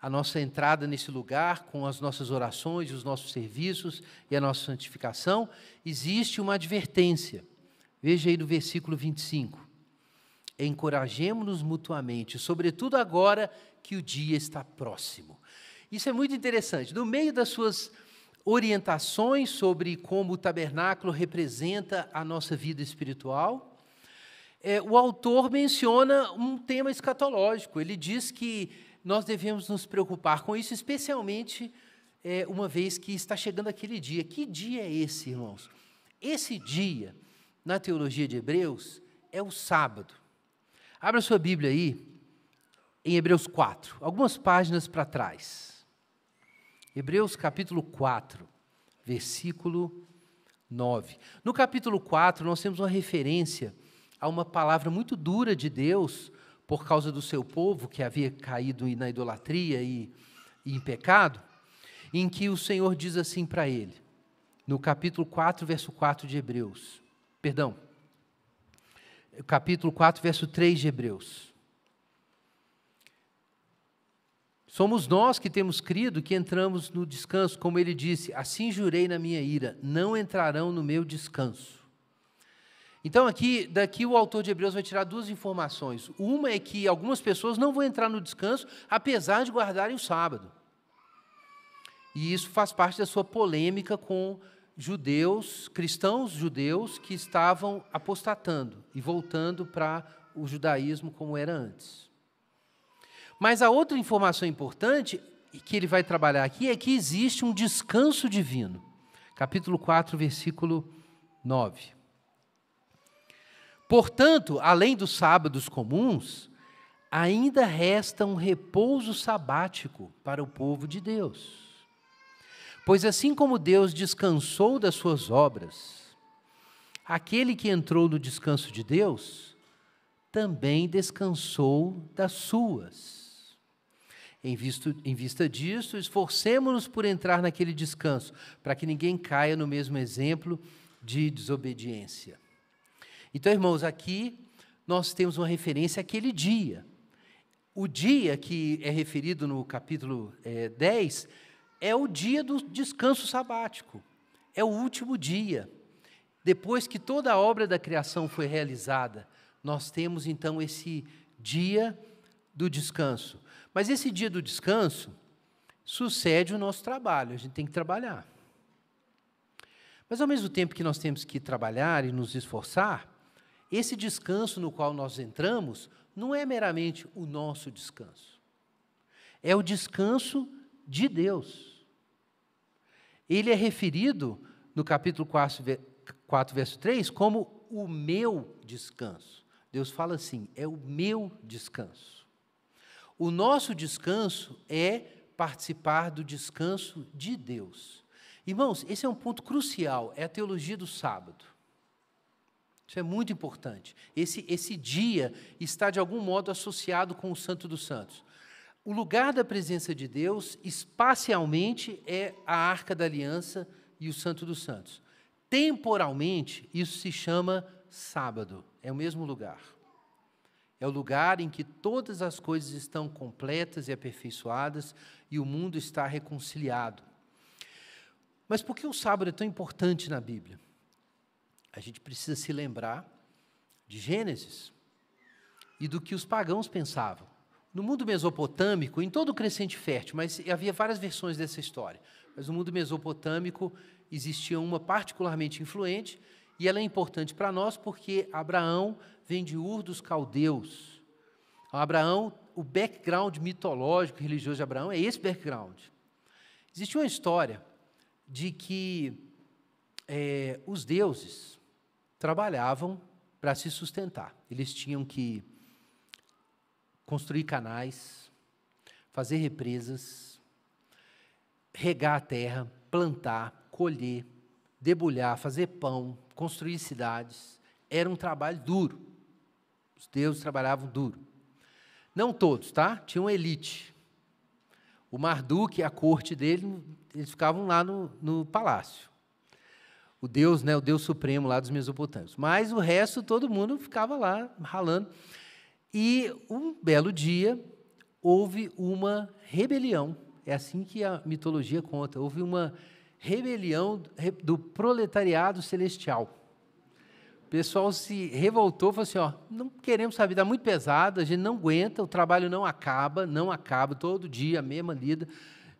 a nossa entrada nesse lugar com as nossas orações, os nossos serviços e a nossa santificação, existe uma advertência. Veja aí no versículo 25. Encorajemos-nos mutuamente, sobretudo agora que o dia está próximo. Isso é muito interessante. No meio das suas orientações sobre como o tabernáculo representa a nossa vida espiritual, é, o autor menciona um tema escatológico. Ele diz que nós devemos nos preocupar com isso, especialmente é, uma vez que está chegando aquele dia. Que dia é esse, irmãos? Esse dia na teologia de Hebreus é o sábado. Abra sua Bíblia aí, em Hebreus 4, algumas páginas para trás. Hebreus capítulo 4, versículo 9. No capítulo 4, nós temos uma referência a uma palavra muito dura de Deus por causa do seu povo que havia caído na idolatria e, e em pecado, em que o Senhor diz assim para ele, no capítulo 4, verso 4 de Hebreus: Perdão. Capítulo 4, verso 3 de Hebreus. Somos nós que temos crido que entramos no descanso, como ele disse: Assim jurei na minha ira, não entrarão no meu descanso. Então, aqui, daqui o autor de Hebreus vai tirar duas informações. Uma é que algumas pessoas não vão entrar no descanso, apesar de guardarem o sábado. E isso faz parte da sua polêmica com judeus, cristãos judeus que estavam apostatando e voltando para o judaísmo como era antes. Mas a outra informação importante que ele vai trabalhar aqui é que existe um descanso divino. Capítulo 4, versículo 9. Portanto, além dos sábados comuns, ainda resta um repouso sabático para o povo de Deus. Pois assim como Deus descansou das suas obras, aquele que entrou no descanso de Deus também descansou das suas. Em, visto, em vista disso, esforcemos-nos por entrar naquele descanso, para que ninguém caia no mesmo exemplo de desobediência. Então, irmãos, aqui nós temos uma referência àquele dia. O dia que é referido no capítulo é, eh, 10 é o dia do descanso sabático, é o último dia. Depois que toda a obra da criação foi realizada, nós temos então esse dia do descanso. Mas esse dia do descanso sucede o nosso trabalho, a gente tem que trabalhar. Mas ao mesmo tempo que nós temos que trabalhar e nos esforçar, esse descanso no qual nós entramos não é meramente o nosso descanso. É o descanso de Deus. Ele é referido no capítulo 4, 4 verso 3 como o meu descanso. Deus fala assim: é o meu descanso. O nosso descanso é participar do descanso de Deus. Irmãos, esse é um ponto crucial, é a teologia do sábado. Isso é muito importante. Esse, esse dia está, de algum modo, associado com o Santo dos Santos. O lugar da presença de Deus, espacialmente, é a Arca da Aliança e o Santo dos Santos. Temporalmente, isso se chama sábado, é o mesmo lugar. É o lugar em que todas as coisas estão completas e aperfeiçoadas e o mundo está reconciliado. Mas por que o sábado é tão importante na Bíblia? A gente precisa se lembrar de Gênesis e do que os pagãos pensavam. No mundo mesopotâmico, em todo o crescente fértil, mas havia várias versões dessa história, mas no mundo mesopotâmico existia uma particularmente influente, e ela é importante para nós porque Abraão vem de Ur dos Caldeus. Abraão, o background mitológico e religioso de Abraão é esse background. Existia uma história de que é, os deuses trabalhavam para se sustentar. Eles tinham que construir canais, fazer represas, regar a terra, plantar, colher, debulhar, fazer pão, construir cidades. Era um trabalho duro. Os deuses trabalhavam duro. Não todos, tá? Tinha uma elite. O Marduk, a corte dele, eles ficavam lá no, no palácio. O Deus, né, o Deus supremo lá dos Mesopotâmios. Mas o resto, todo mundo ficava lá ralando. E um belo dia houve uma rebelião. É assim que a mitologia conta. Houve uma rebelião do proletariado celestial. O pessoal se revoltou, falou assim: ó, não queremos a está muito pesada. a gente não aguenta, o trabalho não acaba, não acaba, todo dia a mesma lida,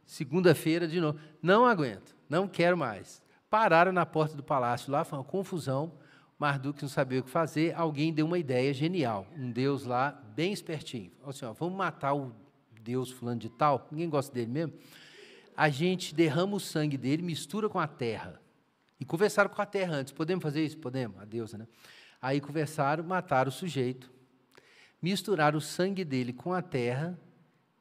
segunda-feira de novo. Não aguento, não quero mais. Pararam na porta do palácio lá, foi uma confusão. Marduk não sabia o que fazer, alguém deu uma ideia genial, um deus lá bem espertinho. Falou assim, ó, vamos matar o deus fulano de tal, ninguém gosta dele mesmo. A gente derrama o sangue dele, mistura com a terra. E conversaram com a terra antes, podemos fazer isso? Podemos, a deusa, né? Aí conversaram, mataram o sujeito, misturaram o sangue dele com a terra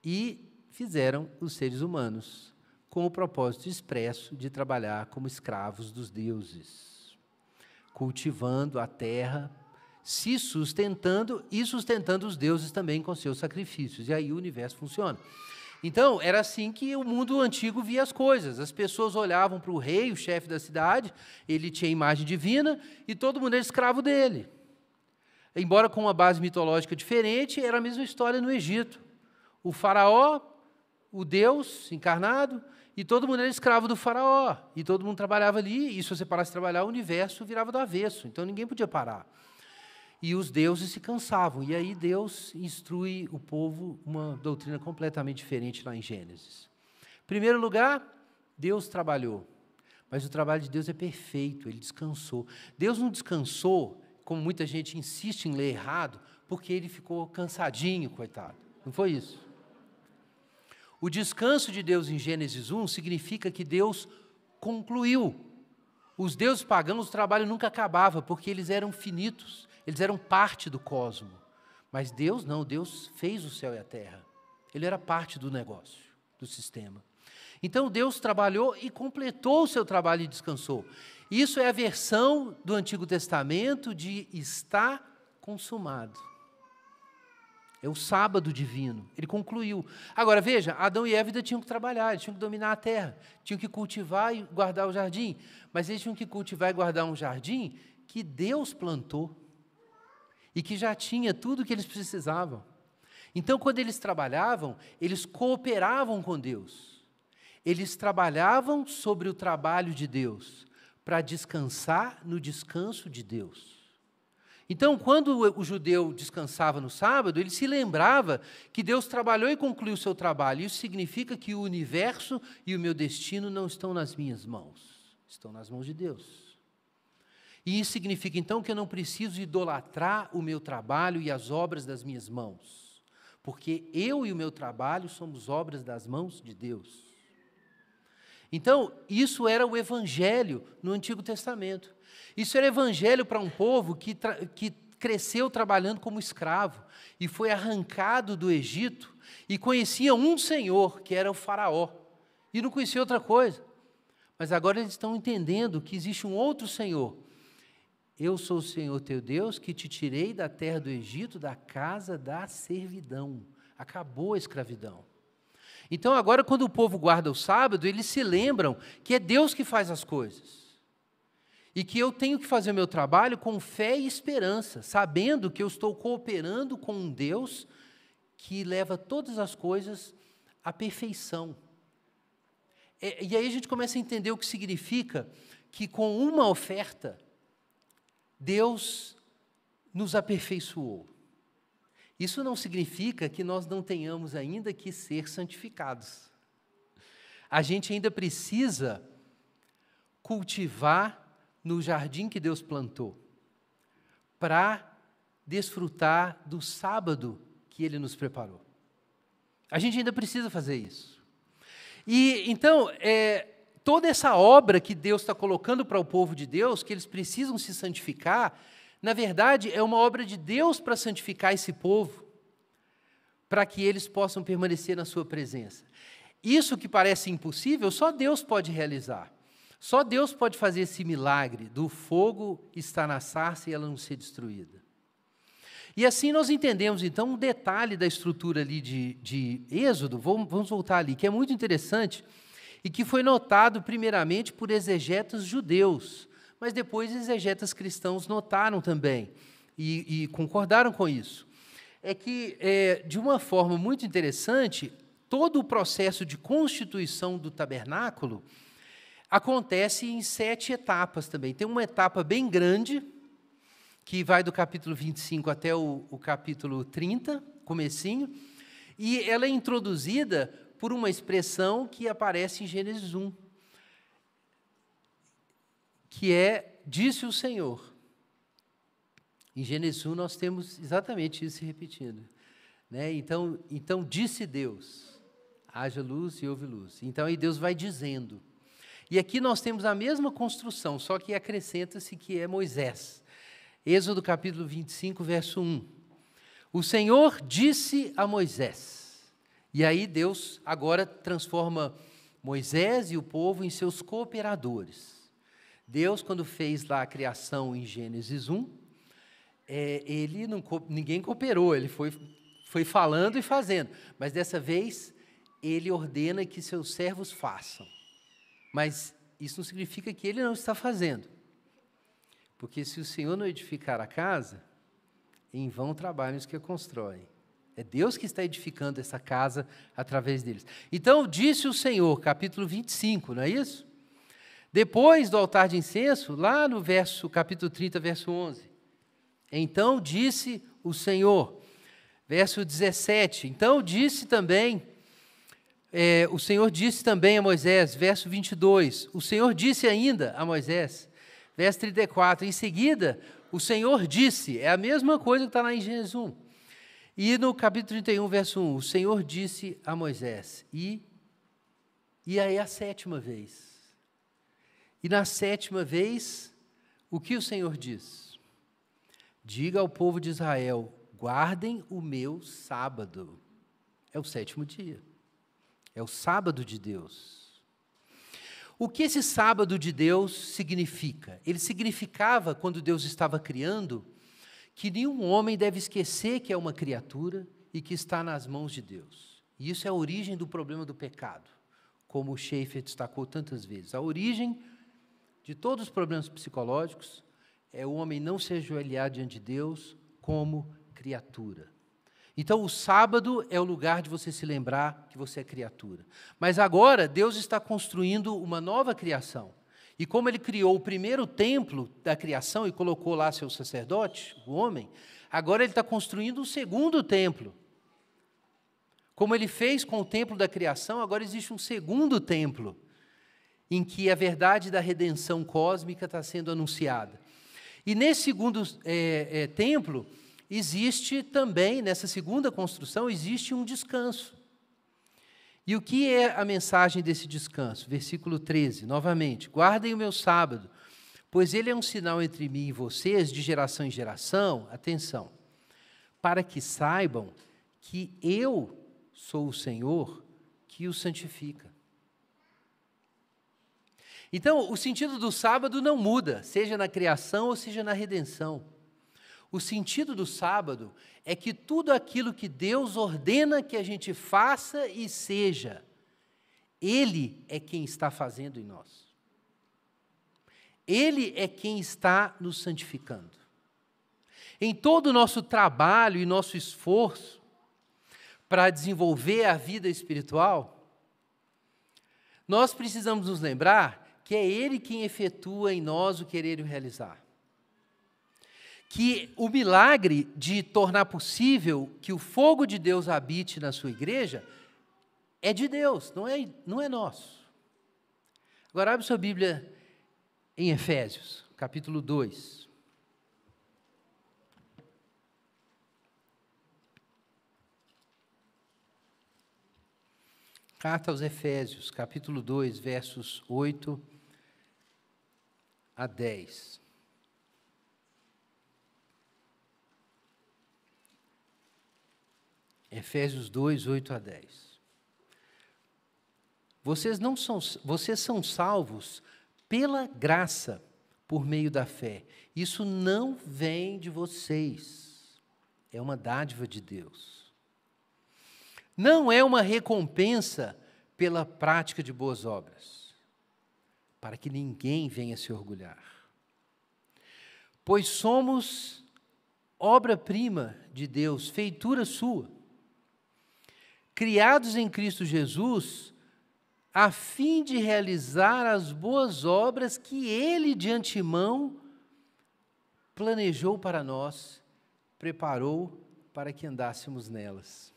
e fizeram os seres humanos, com o propósito expresso de trabalhar como escravos dos deuses cultivando a terra, se sustentando e sustentando os deuses também com seus sacrifícios. E aí o universo funciona. Então, era assim que o mundo antigo via as coisas. As pessoas olhavam para o rei, o chefe da cidade, ele tinha imagem divina e todo mundo era escravo dele. Embora com uma base mitológica diferente, era a mesma história no Egito. O faraó, o deus encarnado, e todo mundo era escravo do faraó, e todo mundo trabalhava ali, e se você parasse de trabalhar, o universo virava do avesso, então ninguém podia parar. E os deuses se cansavam, e aí Deus instrui o povo uma doutrina completamente diferente lá em Gênesis. Em primeiro lugar, Deus trabalhou, mas o trabalho de Deus é perfeito, ele descansou. Deus não descansou, como muita gente insiste em ler errado, porque ele ficou cansadinho, coitado. Não foi isso. O descanso de Deus em Gênesis 1 significa que Deus concluiu. Os deuses pagãos, o trabalho nunca acabava, porque eles eram finitos, eles eram parte do cosmo. Mas Deus não, Deus fez o céu e a terra. Ele era parte do negócio, do sistema. Então Deus trabalhou e completou o seu trabalho e descansou. Isso é a versão do Antigo Testamento de está consumado. É o sábado divino. Ele concluiu. Agora, veja, Adão e Eva tinham que trabalhar, eles tinham que dominar a terra, tinham que cultivar e guardar o jardim. Mas eles tinham que cultivar e guardar um jardim que Deus plantou e que já tinha tudo o que eles precisavam. Então, quando eles trabalhavam, eles cooperavam com Deus. Eles trabalhavam sobre o trabalho de Deus, para descansar no descanso de Deus. Então, quando o judeu descansava no sábado, ele se lembrava que Deus trabalhou e concluiu o seu trabalho. Isso significa que o universo e o meu destino não estão nas minhas mãos, estão nas mãos de Deus. E isso significa então que eu não preciso idolatrar o meu trabalho e as obras das minhas mãos, porque eu e o meu trabalho somos obras das mãos de Deus. Então, isso era o evangelho no Antigo Testamento. Isso era evangelho para um povo que, que cresceu trabalhando como escravo e foi arrancado do Egito e conhecia um senhor, que era o Faraó, e não conhecia outra coisa. Mas agora eles estão entendendo que existe um outro senhor. Eu sou o Senhor teu Deus que te tirei da terra do Egito, da casa da servidão. Acabou a escravidão. Então, agora, quando o povo guarda o sábado, eles se lembram que é Deus que faz as coisas e que eu tenho que fazer o meu trabalho com fé e esperança, sabendo que eu estou cooperando com um Deus que leva todas as coisas à perfeição. É, e aí a gente começa a entender o que significa que com uma oferta, Deus nos aperfeiçoou. Isso não significa que nós não tenhamos ainda que ser santificados. A gente ainda precisa cultivar no jardim que Deus plantou, para desfrutar do sábado que Ele nos preparou. A gente ainda precisa fazer isso. E então, é, toda essa obra que Deus está colocando para o povo de Deus, que eles precisam se santificar, na verdade é uma obra de Deus para santificar esse povo, para que eles possam permanecer na Sua presença. Isso que parece impossível, só Deus pode realizar. Só Deus pode fazer esse milagre do fogo estar na sarça e ela não ser destruída. E assim nós entendemos, então, um detalhe da estrutura ali de, de Êxodo, vamos, vamos voltar ali, que é muito interessante e que foi notado primeiramente por exegetas judeus, mas depois exegetas cristãos notaram também e, e concordaram com isso. É que, é, de uma forma muito interessante, todo o processo de constituição do tabernáculo acontece em sete etapas também. Tem uma etapa bem grande, que vai do capítulo 25 até o, o capítulo 30, comecinho, e ela é introduzida por uma expressão que aparece em Gênesis 1, que é disse o Senhor. Em Gênesis 1 nós temos exatamente isso se repetindo. Né? Então, então disse Deus, haja luz e houve luz. Então aí Deus vai dizendo. E aqui nós temos a mesma construção, só que acrescenta-se que é Moisés. Êxodo capítulo 25, verso 1. O Senhor disse a Moisés. E aí Deus agora transforma Moisés e o povo em seus cooperadores. Deus, quando fez lá a criação em Gênesis 1, é, ele não, ninguém cooperou, ele foi, foi falando e fazendo. Mas dessa vez, ele ordena que seus servos façam. Mas isso não significa que ele não está fazendo. Porque se o Senhor não edificar a casa, em vão trabalham os que a constroem. É Deus que está edificando essa casa através deles. Então disse o Senhor, capítulo 25, não é isso? Depois do altar de incenso, lá no verso capítulo 30, verso 11. Então disse o Senhor, verso 17. Então disse também é, o Senhor disse também a Moisés, verso 22, o Senhor disse ainda a Moisés, verso 34, em seguida, o Senhor disse, é a mesma coisa que está lá em Gênesis 1. E no capítulo 31, verso 1, o Senhor disse a Moisés, e, e aí a sétima vez. E na sétima vez, o que o Senhor diz? Diga ao povo de Israel: guardem o meu sábado. É o sétimo dia. É o sábado de Deus. O que esse sábado de Deus significa? Ele significava, quando Deus estava criando, que nenhum homem deve esquecer que é uma criatura e que está nas mãos de Deus. E isso é a origem do problema do pecado, como o Schaeffer destacou tantas vezes. A origem de todos os problemas psicológicos é o homem não se ajoelhar diante de Deus como criatura. Então, o sábado é o lugar de você se lembrar que você é criatura. Mas agora, Deus está construindo uma nova criação. E como ele criou o primeiro templo da criação e colocou lá seu sacerdote, o homem, agora ele está construindo um segundo templo. Como ele fez com o templo da criação, agora existe um segundo templo em que a verdade da redenção cósmica está sendo anunciada. E nesse segundo é, é, templo, existe também, nessa segunda construção, existe um descanso. E o que é a mensagem desse descanso? Versículo 13, novamente: Guardem o meu sábado, pois ele é um sinal entre mim e vocês, de geração em geração. Atenção, para que saibam que eu sou o Senhor que o santifica. Então, o sentido do sábado não muda, seja na criação ou seja na redenção. O sentido do sábado é que tudo aquilo que Deus ordena que a gente faça e seja, Ele é quem está fazendo em nós. Ele é quem está nos santificando. Em todo o nosso trabalho e nosso esforço para desenvolver a vida espiritual, nós precisamos nos lembrar que é Ele quem efetua em nós o querer e o realizar que o milagre de tornar possível que o fogo de Deus habite na sua igreja é de Deus, não é, não é nosso. Agora abre sua Bíblia em Efésios, capítulo 2. Carta aos Efésios, capítulo 2, versos 8 a 10. Efésios 2, 8 a 10. Vocês, não são, vocês são salvos pela graça, por meio da fé. Isso não vem de vocês, é uma dádiva de Deus. Não é uma recompensa pela prática de boas obras, para que ninguém venha se orgulhar. Pois somos obra-prima de Deus, feitura sua criados em Cristo Jesus, a fim de realizar as boas obras que Ele de antemão planejou para nós, preparou para que andássemos nelas.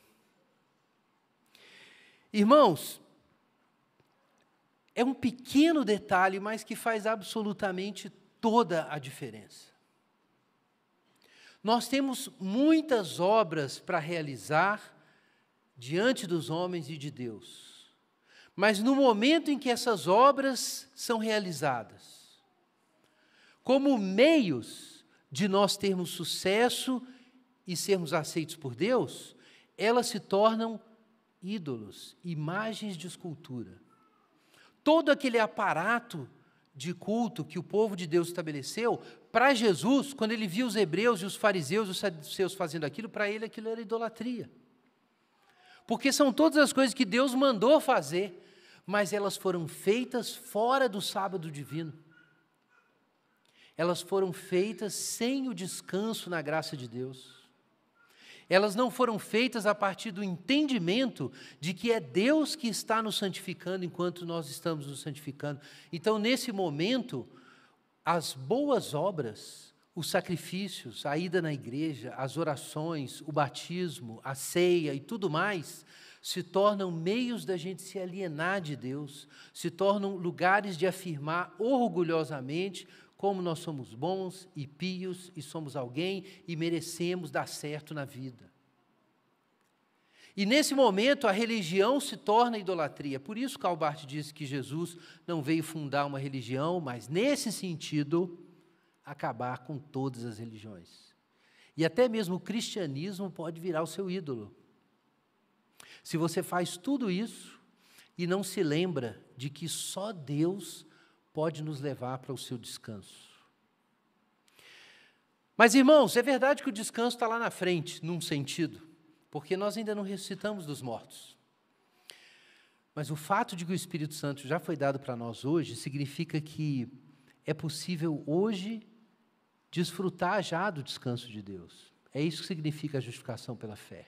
Irmãos, é um pequeno detalhe, mas que faz absolutamente toda a diferença. Nós temos muitas obras para realizar diante dos homens e de Deus. Mas no momento em que essas obras são realizadas, como meios de nós termos sucesso e sermos aceitos por Deus, elas se tornam ídolos, imagens de escultura. Todo aquele aparato de culto que o povo de Deus estabeleceu, para Jesus, quando ele viu os hebreus e os fariseus, os seus fazendo aquilo, para ele aquilo era idolatria porque são todas as coisas que Deus mandou fazer, mas elas foram feitas fora do sábado divino. Elas foram feitas sem o descanso na graça de Deus. Elas não foram feitas a partir do entendimento de que é Deus que está nos santificando enquanto nós estamos nos santificando. Então, nesse momento, as boas obras os sacrifícios, a ida na igreja, as orações, o batismo, a ceia e tudo mais se tornam meios da gente se alienar de Deus, se tornam lugares de afirmar orgulhosamente como nós somos bons e pios e somos alguém e merecemos dar certo na vida. E nesse momento a religião se torna idolatria. Por isso Calbart disse que Jesus não veio fundar uma religião, mas nesse sentido, acabar com todas as religiões. E até mesmo o cristianismo pode virar o seu ídolo. Se você faz tudo isso e não se lembra de que só Deus pode nos levar para o seu descanso. Mas, irmãos, é verdade que o descanso está lá na frente, num sentido, porque nós ainda não ressuscitamos dos mortos. Mas o fato de que o Espírito Santo já foi dado para nós hoje significa que é possível hoje desfrutar já do descanso de Deus. É isso que significa a justificação pela fé.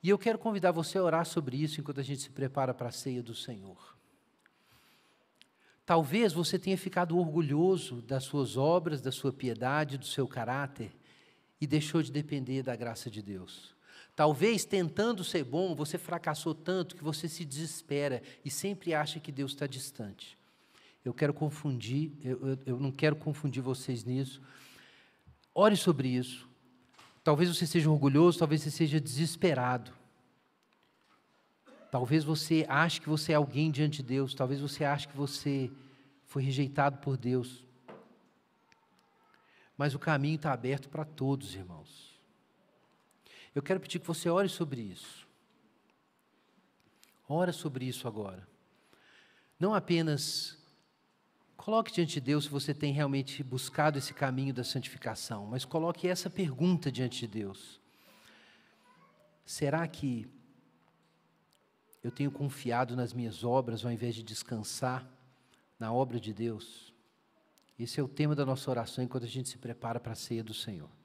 E eu quero convidar você a orar sobre isso enquanto a gente se prepara para a ceia do Senhor. Talvez você tenha ficado orgulhoso das suas obras, da sua piedade, do seu caráter e deixou de depender da graça de Deus. Talvez tentando ser bom, você fracassou tanto que você se desespera e sempre acha que Deus está distante. Eu quero confundir, eu, eu, eu não quero confundir vocês nisso. Ore sobre isso. Talvez você seja orgulhoso, talvez você seja desesperado. Talvez você ache que você é alguém diante de Deus, talvez você ache que você foi rejeitado por Deus. Mas o caminho está aberto para todos, irmãos. Eu quero pedir que você ore sobre isso. Ora sobre isso agora. Não apenas Coloque diante de Deus se você tem realmente buscado esse caminho da santificação, mas coloque essa pergunta diante de Deus: Será que eu tenho confiado nas minhas obras ao invés de descansar na obra de Deus? Esse é o tema da nossa oração enquanto a gente se prepara para a ceia do Senhor.